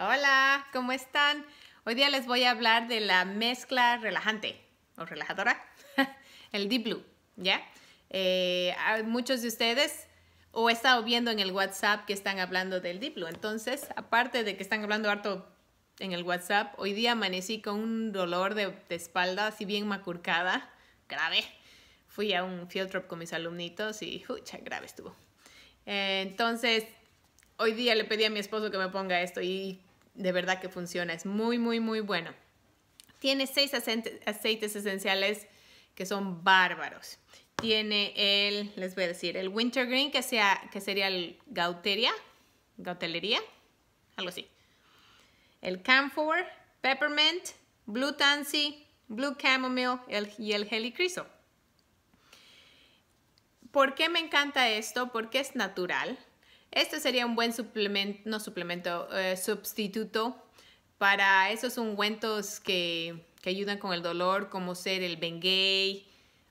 Hola, ¿cómo están? Hoy día les voy a hablar de la mezcla relajante o relajadora, el Deep Blue, ¿ya? Eh, muchos de ustedes o he estado viendo en el WhatsApp que están hablando del Deep Blue. Entonces, aparte de que están hablando harto en el WhatsApp, hoy día amanecí con un dolor de, espalda así bien macurcada, grave. Fui a un field trip con mis alumnitos y, ucha, grave estuvo. Eh, entonces, hoy día le pedí a mi esposo que me ponga esto y de verdad que funciona, es muy, muy, muy bueno. Tiene seis aceites esenciales que son bárbaros. Tiene el, les voy a decir, el wintergreen, que, sea, que sería el gauteria, gautelería, algo así. El camphor, peppermint, blue tansy, blue chamomile y el helicriso. ¿Por qué me encanta esto? Porque es natural, este sería un buen suplemento, no suplemento, eh, sustituto para esos ungüentos que, ayudan con el dolor, como ser el Bengay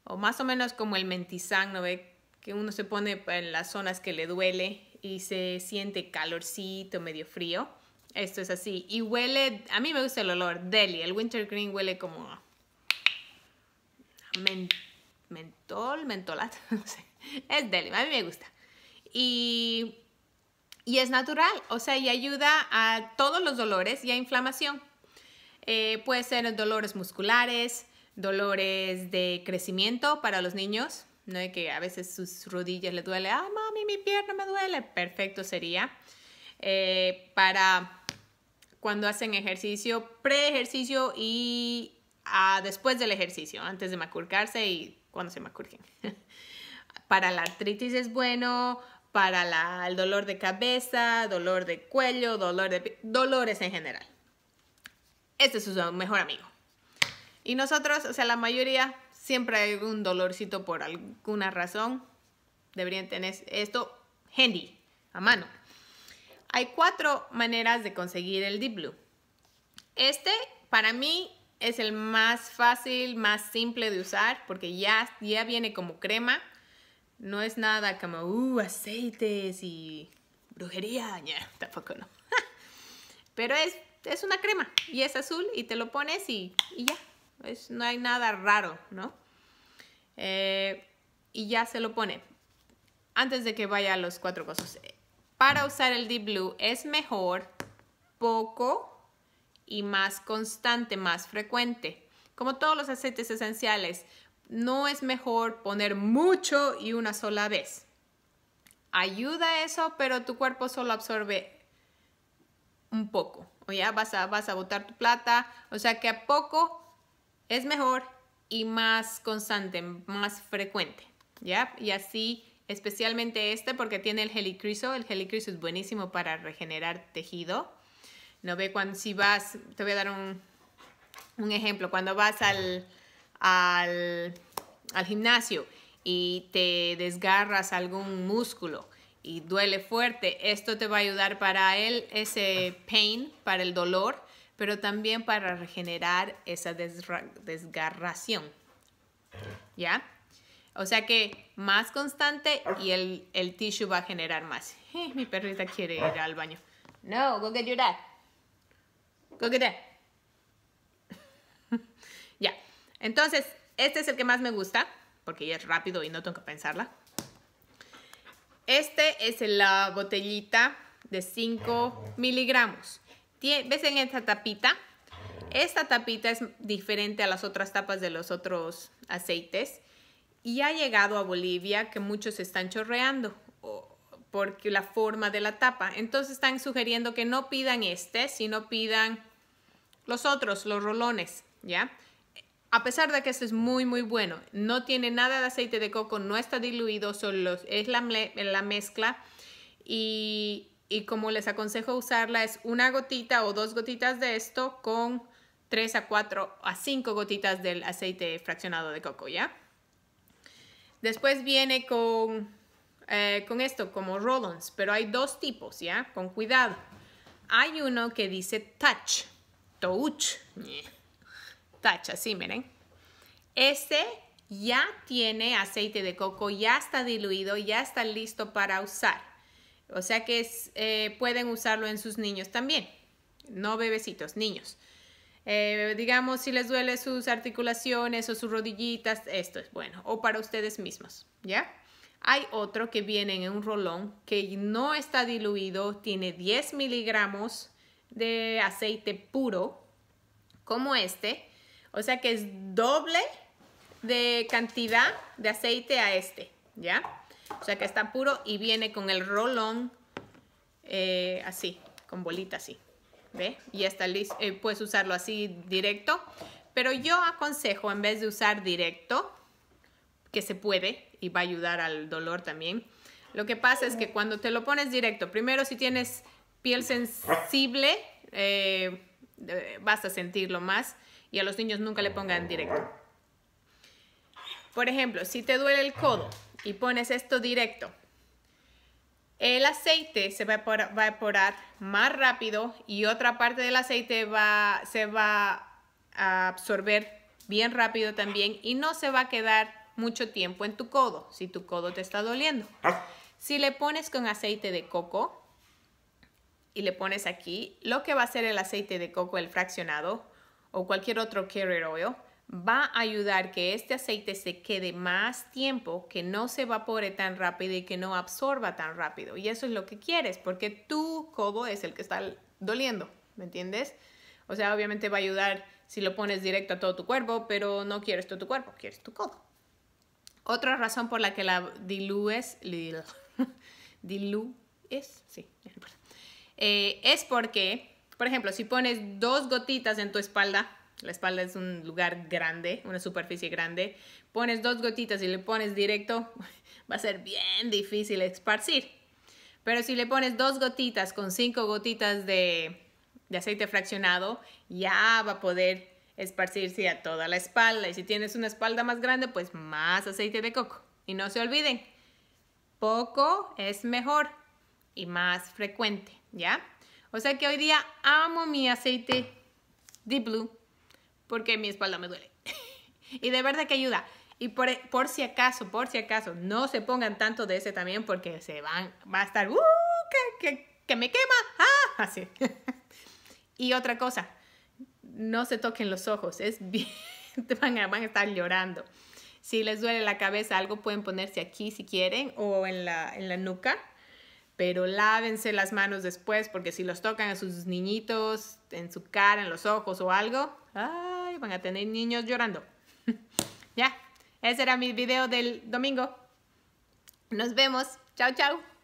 o más o menos como el Mentizán, ¿no ve? Que uno se pone en las zonas que le duele y se siente calorcito, medio frío. Esto es así. Y huele, a mí me gusta el olor, deli. El wintergreen huele como mentol, mentolato, no sé. Es deli, a mí me gusta. Y y es natural, o sea, y ayuda a todos los dolores y a inflamación. Eh, puede ser dolores musculares, dolores de crecimiento para los niños, ¿no? que a veces sus rodillas le duele, ah, mami, mi pierna me duele, perfecto sería. Eh, para cuando hacen ejercicio, pre-ejercicio y ah, después del ejercicio, antes de macurcarse y cuando se macurquen. para la artritis es bueno, para el dolor de cabeza, dolor de cuello, dolor de dolores en general. Este es su mejor amigo. Y nosotros, o sea, la mayoría siempre hay un dolorcito por alguna razón. Deberían tener esto handy, a mano. Hay cuatro maneras de conseguir el Deep Blue. Este, para mí, es el más fácil, más simple de usar porque ya, ya viene como crema. No es nada como, uh, aceites y brujería. ya tampoco no. Pero es, es una crema y es azul y te lo pones y, y ya. no hay nada raro, ¿no? Eh, y ya se lo pone. Antes de que vaya a los cuatro cosas. Para usar el Deep Blue es mejor poco y más constante, más frecuente. Como todos los aceites esenciales, no es mejor poner mucho y una sola vez. Ayuda eso, pero tu cuerpo solo absorbe un poco. O ya vas a, vas a botar tu plata. O sea que a poco es mejor y más constante, más frecuente. ¿Ya? Y así, especialmente este porque tiene el helicriso. El helicriso es buenísimo para regenerar tejido. No ve cuando si vas, te voy a dar un, un ejemplo. Cuando vas al, al, gimnasio y te desgarras algún músculo y duele fuerte, esto te va a ayudar para él, ese pain, para el dolor, pero también para regenerar esa desgarración. ¿Ya? O sea que más constante y el, el tissue va a generar más. Eh, mi perrita quiere ir al baño. No, go get your dad. Go get that. Entonces, este es el que más me gusta, porque ya es rápido y no tengo que pensarla. Este es la botellita de 5 miligramos. ¿Ves en esta tapita? Esta tapita es diferente a las otras tapas de los otros aceites y ha llegado a Bolivia que muchos están chorreando porque la forma de la tapa. Entonces están sugiriendo que no pidan este, sino pidan los otros, los rolones, ¿ya? a pesar de que esto es muy, muy bueno, no tiene nada de aceite de coco, no está diluido, solo es la, la mezcla. Y, como les aconsejo usarla, es una gotita o dos gotitas de esto con tres a cuatro a cinco gotitas del aceite fraccionado de coco, ¿ya? Después viene con, eh, con esto, como roll pero hay dos tipos, ¿ya? Con cuidado. Hay uno que dice touch, touch tacha, sí, miren. Este ya tiene aceite de coco, ya está diluido, ya está listo para usar. O sea que eh, pueden usarlo en sus niños también, no bebecitos, niños. Eh, digamos, si les duele sus articulaciones o sus rodillitas, esto es bueno, o para ustedes mismos, ¿ya? Hay otro que viene en un rolón que no está diluido, tiene 10 miligramos de aceite puro, como este, o sea que es doble de cantidad de aceite a este, ¿ya? O sea que está puro y viene con el rolón eh, así, con bolita así. ¿Ve? Y ya está listo. Eh, puedes usarlo así directo. Pero yo aconsejo, en vez de usar directo, que se puede y va a ayudar al dolor también. Lo que pasa es que cuando te lo pones directo, primero si tienes piel sensible, eh, vas a sentirlo más y a los niños nunca le pongan directo. Por ejemplo, si te duele el codo y pones esto directo, el aceite se va a evaporar más rápido y otra parte del aceite va, se va a absorber bien rápido también y no se va a quedar mucho tiempo en tu codo si tu codo te está doliendo. Ah. Si le pones con aceite de coco y le pones aquí, lo que va a hacer el aceite de coco, el fraccionado, o cualquier otro carrier oil va a ayudar que este aceite se quede más tiempo, que no se evapore tan rápido y que no absorba tan rápido. Y eso es lo que quieres, porque tu codo es el que está doliendo, ¿me entiendes? O sea, obviamente va a ayudar si lo pones directo a todo tu cuerpo, pero no quieres todo tu cuerpo, quieres tu codo. Otra razón por la que la dilúes, dilúes, sí, eh, es porque por ejemplo, si pones dos gotitas en tu espalda, la espalda es un lugar grande, una superficie grande, pones dos gotitas y le pones directo, va a ser bien difícil esparcir. Pero si le pones dos gotitas con cinco gotitas de, aceite fraccionado, ya va a poder esparcirse a toda la espalda. Y si tienes una espalda más grande, pues más aceite de coco. Y no se olviden, poco es mejor y más frecuente, ¿ya? O sea que hoy día amo mi aceite Deep Blue porque mi espalda me duele. y de verdad que ayuda. Y por, por, si acaso, por si acaso, no se pongan tanto de ese también porque se van, va a estar, uh, que, que, me quema, ah, así. y otra cosa, no se toquen los ojos, es bien, van a, van a estar llorando. Si les duele la cabeza, algo pueden ponerse aquí si quieren o en la, en la nuca pero lávense las manos después porque si los tocan a sus niñitos en su cara, en los ojos o algo, ay, van a tener niños llorando. ya, ese era mi video del domingo. Nos vemos. Chao, chao.